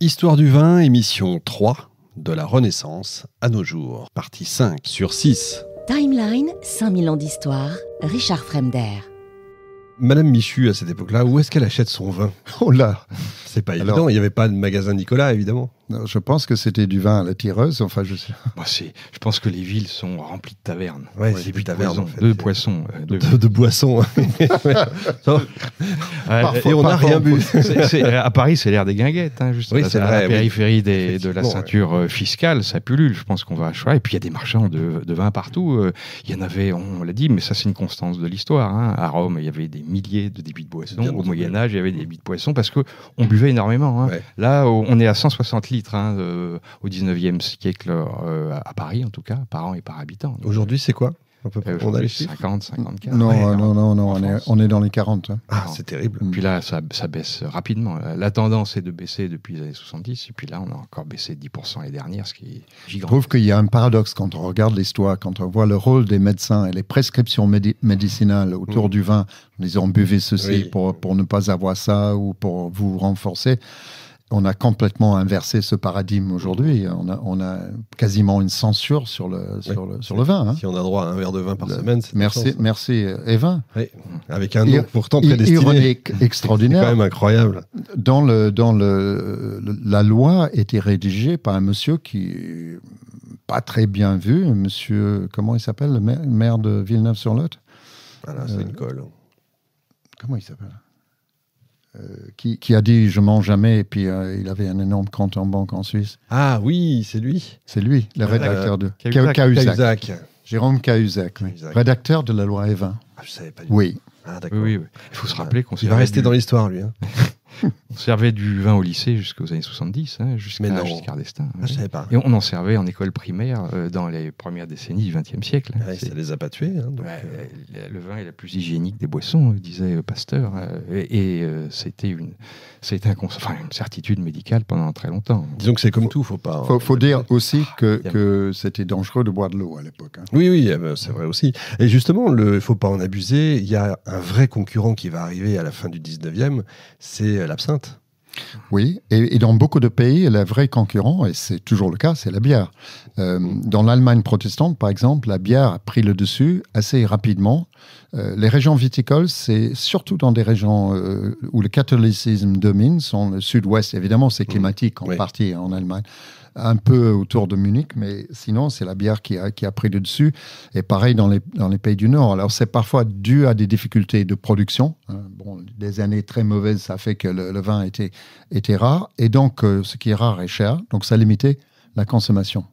Histoire du vin, émission 3 de la Renaissance à nos jours, partie 5 sur 6. Timeline, 5000 ans d'histoire, Richard Fremder. Madame Michu, à cette époque-là, où est-ce qu'elle achète son vin Oh là C'est pas évident, il n'y avait pas de magasin Nicolas, évidemment. Je pense que c'était du vin à la tireuse. Enfin, je, sais. Bah, c'est. je pense que les villes sont remplies de tavernes. Ouais, de tavernes, euh, De poissons. de... boissons. Euh, et on n'a rien bu. à Paris, c'est l'air des guinguettes. Hein, juste euh, la périphérie de la ceinture fiscale, ça pullule. Je pense qu'on va à choix. Et puis, il y a des marchands de, vin partout. Il y en avait, on l'a dit, mais ça, c'est une constance de l'histoire. Hein. À Rome, il y avait des milliers de débits de boissons. Au Moyen-Âge, il y avait des débits de poissons parce qu'on buvait énormément. Hein. Là, on est à 160 litres train hein, au 19e siècle, euh, à Paris en tout cas, par an et par habitant. Aujourd'hui, c'est quoi euh, on 50, 54. Non, on, est, dans les 40. Hein. Ah, c'est terrible. Puis là, ça, baisse rapidement. La tendance est de baisser depuis les années 70, et puis là, on a encore baissé 10% les dernières, ce qui est gigantesque. trouve qu'il y a un paradoxe quand on regarde l'histoire, quand on voit le rôle des médecins et les prescriptions médicinales autour mm. du vin, ils ont buvé ceci pour, pour ne pas avoir ça ou pour vous renforcer on a complètement inversé ce paradigme aujourd'hui. On a, quasiment une censure sur le, sur le, vin. Hein. Si on a droit à un verre de vin par semaine, c'est merci, merci et vin. Oui. Avec un nom pourtant prédestiné. Ironique, extraordinaire. C'est quand même incroyable. Dans le, dans le, la loi était rédigée par un monsieur qui pas très bien vu, monsieur, comment il s'appelle, le maire de Villeneuve-sur-Lot Voilà, euh, c'est Comment il s'appelle euh, qui, a dit je mens jamais et puis euh, il avait un énorme compte en banque en Suisse. Ah oui, c'est lui. C'est lui, le euh, rédacteur de Cahuzac. Jérôme Cahuzac, rédacteur de la loi Evin. Ah, je savais pas. Du oui. Ah, il faut se rappeler qu'on va rester dans l'histoire, lui. Hein. on servait du vin au lycée jusqu'aux années 70, hein, jusqu'à Giscard d'Estaing. Ah, pas. Et on en servait en école primaire euh, dans les premières décennies du XXe siècle. Hein. Ah ça les a pas tués. Hein, euh. Le vin est la plus hygiénique des boissons, euh, disait Pasteur. Hein. et, c'était une, un une certitude médicale pendant très longtemps. Disons que c'est comme tout, faut pas. Faut, dire aussi ah, que, que c'était dangereux de boire de l'eau à l'époque. Oui, oui, c'est vrai aussi. Et justement, il faut pas en abuser. Il y a un vrai concurrent qui va arriver à la fin du 19e, c'est l'absinthe. Oui, et, dans beaucoup de pays, le vrai concurrent, et c'est toujours le cas, c'est la bière. Euh, dans l'Allemagne protestante, par exemple, la bière a pris le dessus assez rapidement. Euh, les régions viticoles, c'est surtout dans des régions euh, où le catholicisme domine, sont le sud-ouest, évidemment, c'est climatique en partie hein, en Allemagne, un peu autour de Munich, mais sinon, c'est la bière qui a, qui a pris le dessus. Et pareil dans les, dans les pays du Nord. Alors, c'est parfois dû à des difficultés de production. Hein, des années très mauvaises, ça fait que le, vin était, était rare. Et donc, euh, ce qui est rare est cher. Donc, ça limitait la consommation.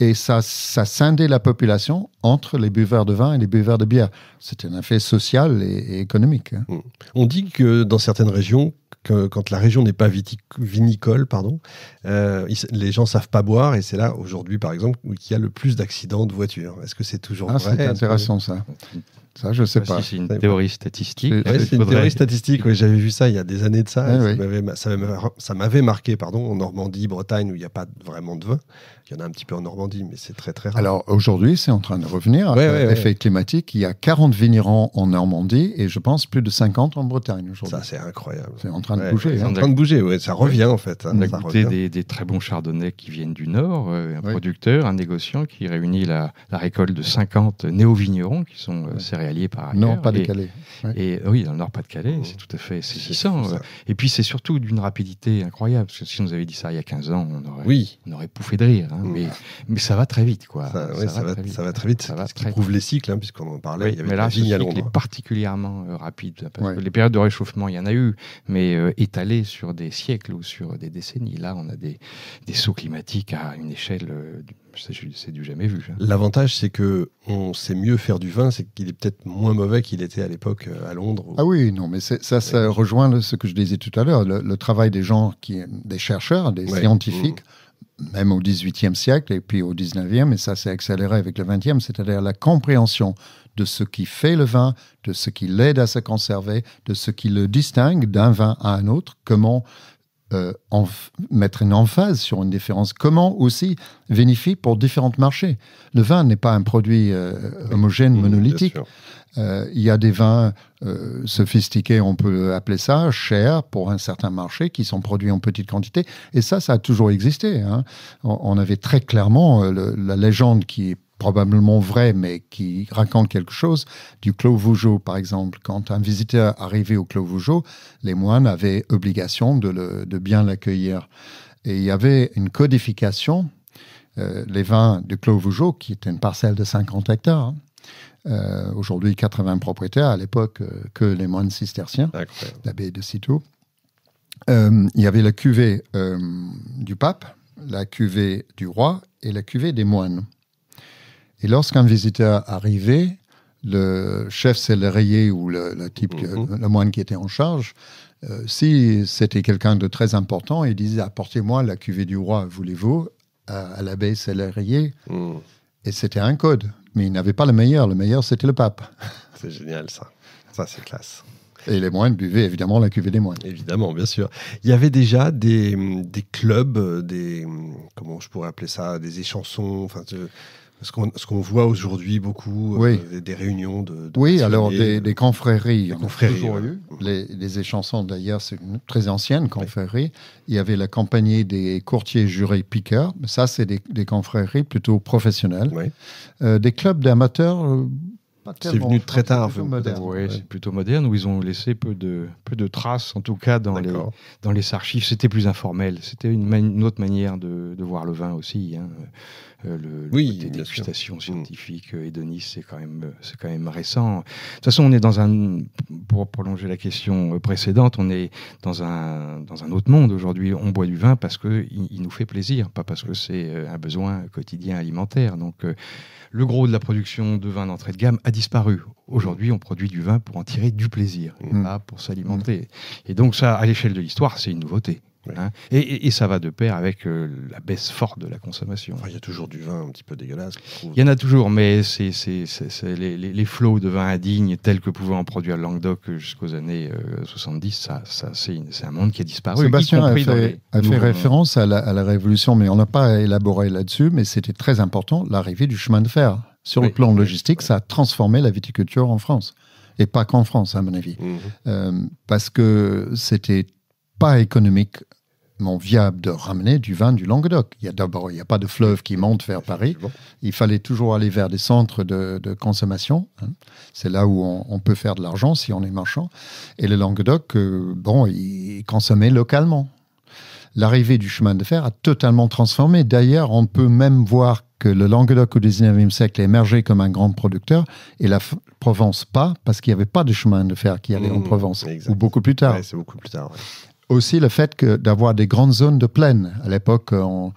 Et ça, ça scindait la population entre les buveurs de vin et les buveurs de bière. C'était un effet social et, économique. Hein. Hmm. On dit que dans certaines régions, que, quand la région n'est pas vinicole, pardon, euh, les gens savent pas boire et c'est là aujourd'hui, par exemple, qu'il y a le plus d'accidents de voitures. Est-ce que c'est toujours ah, vrai C'est intéressant ça. Ça, je sais ah, pas. c'est une théorie statistique. Oui, c'est une théorie statistique. J'avais vu ça il y a des années de ça. Ah, ça m'avait marqué, pardon, en Normandie, Bretagne, où il n'y a pas vraiment de vin. Il y en a un petit peu en Normandie, mais c'est très très rare. Alors aujourd'hui, c'est en train de revenir. Ouais, euh, l'effet effet climatique. Il y a 40 vignerons en Normandie et je pense plus de 50 en Bretagne aujourd'hui. Ça, c'est incroyable. C'est en train de bouger. C'est en hein. train de bouger. Ouais, ça revient en fait. Hein, On a goûté des, très bons chardonnays qui viennent du Nord. Euh, un producteur, un négociant qui réunit la, récolte de 50 néo-vignerons qui sont euh, par Non, pas décalé. Et, oui, dans le Nord-Pas-de-Calais, mmh. c'est tout à fait saisissant. Et puis c'est surtout d'une rapidité incroyable, parce que si on nous avait dit ça il y a 15 ans, on aurait, oui. on aurait pouffé de rire. Hein. Mmh. mais, mais, ça va très vite, quoi. Ça, va, très vite. Ça prouve les cycles, hein, puisqu'on en parlait. il y avait mais là, ce cycle est particulièrement euh, rapide. Hein, parce que les périodes de réchauffement, il y en a eu, mais euh, étalées sur des siècles ou sur des décennies. Là, on a des, des sauts climatiques à une échelle du euh, c'est du jamais vu. Hein. L'avantage, c'est que on sait mieux faire du vin, c'est qu'il est peut-être moins mauvais qu'il était à l'époque euh, à Londres. Ah oui, non, mais ça, ça rejoint ce que je disais tout à l'heure, le, travail des gens, qui, des chercheurs, des scientifiques. Mmh. même au XVIIIe siècle et puis au XIXe, et ça s'est accéléré avec le XXe, c'est-à-dire la compréhension de ce qui fait le vin, de ce qui l'aide à se conserver, de ce qui le distingue d'un vin à un autre, comment euh, mettre une emphase sur une différence. Comment aussi vérifier pour différents marchés Le vin n'est pas un produit euh, homogène, monolithique. Euh, il y a des vins sophistiqués, on peut appeler ça, chers pour un certain marché, qui sont produits en petite quantité. Et ça, ça a toujours existé. Hein. On, avait très clairement la légende qui est probablement vrai, mais qui raconte quelque chose, du Clos Vougeot, par exemple. Quand un visiteur arrivait au Clos Vougeot, les moines avaient obligation de, bien l'accueillir. Et il y avait une codification, euh, les vins du Clos Vougeot, qui était une parcelle de 50 hectares, hein. euh, aujourd'hui 80 propriétaires, à l'époque euh, que les moines cisterciens, l'abbaye de Citeaux. il y avait la cuvée du pape, la cuvée du roi et la cuvée des moines. Et lorsqu'un visiteur arrivait, le chef célérier ou le, type, mhm. le moine qui était en charge, euh, si c'était quelqu'un de très important, il disait Apportez-moi la cuvée du roi, voulez-vous, à, à l'abbé célérier. Mhm. Et c'était un code, mais il n'avait pas le meilleur. Le meilleur, c'était le pape. C'est génial, ça. Ça, c'est classe. Et les moines buvaient évidemment la cuvée des moines. Évidemment, bien sûr. Il y avait déjà des, clubs, euh, des. Comment je pourrais appeler ça Des échansons. Enfin, de ce qu'on voit aujourd'hui beaucoup, euh, des réunions de. de oui, alors des, confréries. Les, les échansons, d'ailleurs, c'est une très ancienne confrérie. Il y avait la compagnie des courtiers jurés piqueurs. Ça, c'est des, des confréries plutôt professionnelles. Euh, des clubs d'amateurs, euh, c'est venu très tard. C'est plutôt moderne. plutôt moderne, où ils ont laissé peu de, peu de traces, en tout cas dans, les, dans les archives. C'était plus informel. C'était une, autre manière de, voir le vin aussi. Hein. Euh, le, oui, de dégustation mm. scientifique mmh. Euh, nice, c'est quand, même, quand même récent. De toute façon, on est dans un. Pour prolonger la question euh, précédente, on est dans un, dans un autre monde aujourd'hui. On boit du vin parce qu'il il nous fait plaisir, pas parce que c'est un besoin quotidien alimentaire. Donc, le gros de la production de vin d'entrée de gamme a disparu. Aujourd'hui, on produit du vin pour en tirer du plaisir, mm. pas pour s'alimenter. Mm. Et donc ça, à l'échelle de l'histoire, c'est une nouveauté. Hein. et, ça va de pair avec euh, la baisse forte de la consommation. Il y a toujours du vin un petit peu dégueulasse. Il y en a toujours, mais c'est les, flots de vin indigne tels que pouvait en produire Languedoc euh, jusqu'aux années 70, euh, ça, c'est un monde qui a disparu. Sébastien a fait, référence à la Révolution, mais on n'a pas élaboré là-dessus, mais c'était très important, l'arrivée du chemin de fer. Sur le plan logistique, ça a transformé la viticulture en France. Et pas qu'en France, à mon avis. Mhm. Euh, parce que c'était pas économique, économiquement viable de ramener du vin du Languedoc. Il y a d'abord, il n'y a pas de fleuve qui monte vers Paris. Il fallait toujours aller vers des centres de, consommation. Hein. C'est là où on, peut faire de l'argent si on est marchand. Et le Languedoc, euh, bon, il consommait localement l'arrivée du chemin de fer a totalement transformé. D'ailleurs, on peut même voir le Languedoc au 19e siècle émergeait émergé comme un grand producteur et la Provence pas, parce qu'il n'y avait pas de chemin de fer qui allait en mm, Provence, ou beaucoup plus tard. tard. Aussi le fait que d'avoir des grandes zones de plaine. À l'époque, on,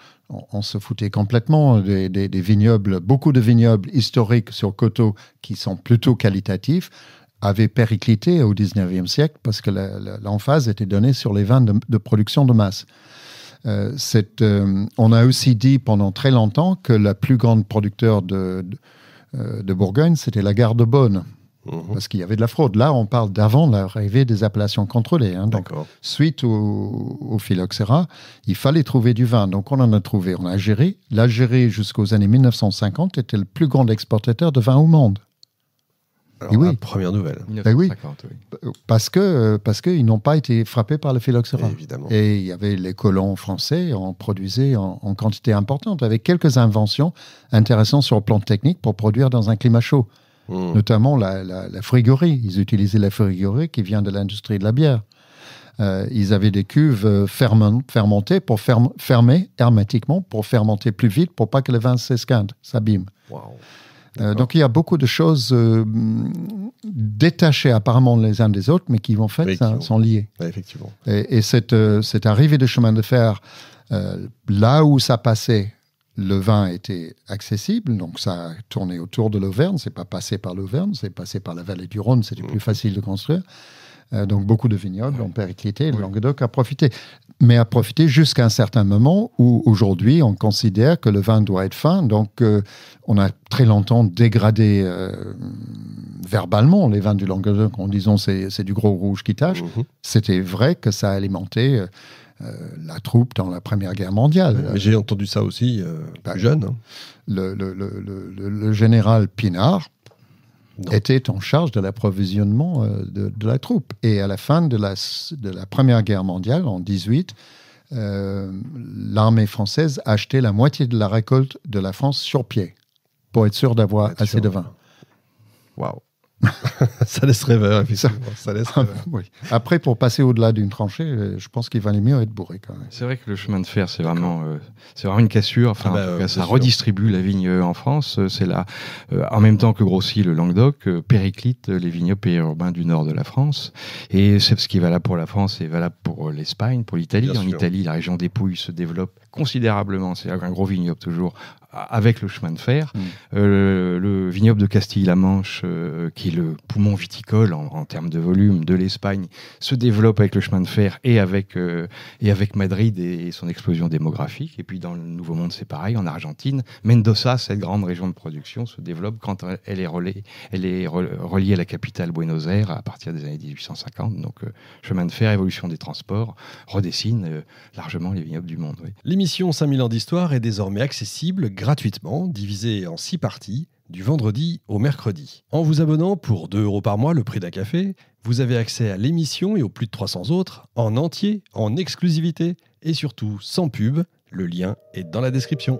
se foutait complètement des, vignobles, beaucoup de vignobles historiques sur coteaux qui sont plutôt qualitatifs avaient périclité au 19e siècle parce que l'emphase était donnée sur les vins de production de masse. Euh, euh, on a aussi dit pendant très longtemps que la plus grande producteur de, euh, Bourgogne, c'était la gare de mhm. Parce qu'il y avait de la fraude. Là, on parle d'avant l'arrivée des appellations contrôlées. Hein. suite au, au phylloxéra, il fallait trouver du vin. Donc, on en a trouvé en Algérie. L'Algérie, jusqu'aux années 1950, était le plus grand exportateur de vin au monde oui. première nouvelle. Ben oui. Parce que euh, parce qu'ils n'ont pas été frappés par le phylloxéra. Et il y avait les colons français en produisaient en, quantité importante, avec quelques inventions intéressantes sur le plan technique pour produire dans un climat chaud. Hmm. Notamment la, frigorie. Ils utilisaient la frigorie qui vient de l'industrie de la bière. Euh, ils avaient des cuves euh, fermentées pour fermer hermétiquement pour fermenter plus vite pour pas que le vin s'escande, s'abîme. Euh, donc il y a beaucoup de choses euh, détachées apparemment les uns des autres, mais qui en fait sont liées. effectivement. Et, euh, cette, arrivée de chemin de fer, là où ça passait, le vin était accessible, donc ça tournait autour de l'Auvergne, c'est pas passé par l'Auvergne, c'est passé par la vallée du Rhône, c'était mmh. plus facile de construire. Euh, donc beaucoup de vignobles ont périclité, le Languedoc a profité. Mais a profité jusqu'à un certain moment où aujourd'hui on considère que le vin doit être fin. Donc euh, on a très longtemps dégradé euh, verbalement les vins du Languedoc en disant c'est du gros rouge qui tâche. Mhm. C'était vrai que ça alimentait. alimenté la troupe dans la Première Guerre mondiale. J'ai entendu ça aussi bah, plus jeune. Hein. Le, le, général Pinard, était en charge de l'approvisionnement euh, de, la troupe. Et à la fin de la, de la Première Guerre mondiale, en 18, euh, l'armée française achetait la moitié de la récolte de la France sur pied pour être sûr d'avoir assez de vin. Waouh ça laisse rêveur, Après, pour passer au-delà d'une tranchée, euh, je pense qu'il valait mieux être bourré quand même. C'est vrai que le chemin de fer, c'est vraiment, euh, c'est vraiment une cassure. Enfin, ah bah, en euh, ça redistribue la vigne en France. C'est là, en même temps que grossit le Languedoc, périclite les vignobles urbains du nord de la France. Et c'est ce qui est valable pour la France est valable pour l'Espagne, pour l'Italie. En Italie, la région des Pouilles se développe considérablement. C'est un gros vignoble toujours avec le chemin de fer. Mm. Euh, le vignoble de Castille-la-Manche, euh, qui est le poumon viticole en, termes de volume de l'Espagne, se développe avec le chemin de fer et avec, euh, et avec Madrid et, son explosion démographique. Et puis dans le Nouveau Monde, c'est pareil. En Argentine, Mendoza, cette grande région de production, se développe quand elle est, relais, elle est reliée à la capitale Buenos Aires à partir des années 1850. Donc chemin de fer, évolution des transports, redessine largement les vignobles du monde. L'émission 5000 ans d'histoire est désormais accessible gratuitement, divisé en 6 parties, du vendredi au mercredi. En vous abonnant pour 2 euros par mois le prix d'un café, vous avez accès à l'émission et aux plus de 300 autres, en entier, en exclusivité et surtout sans pub. Le lien est dans la description.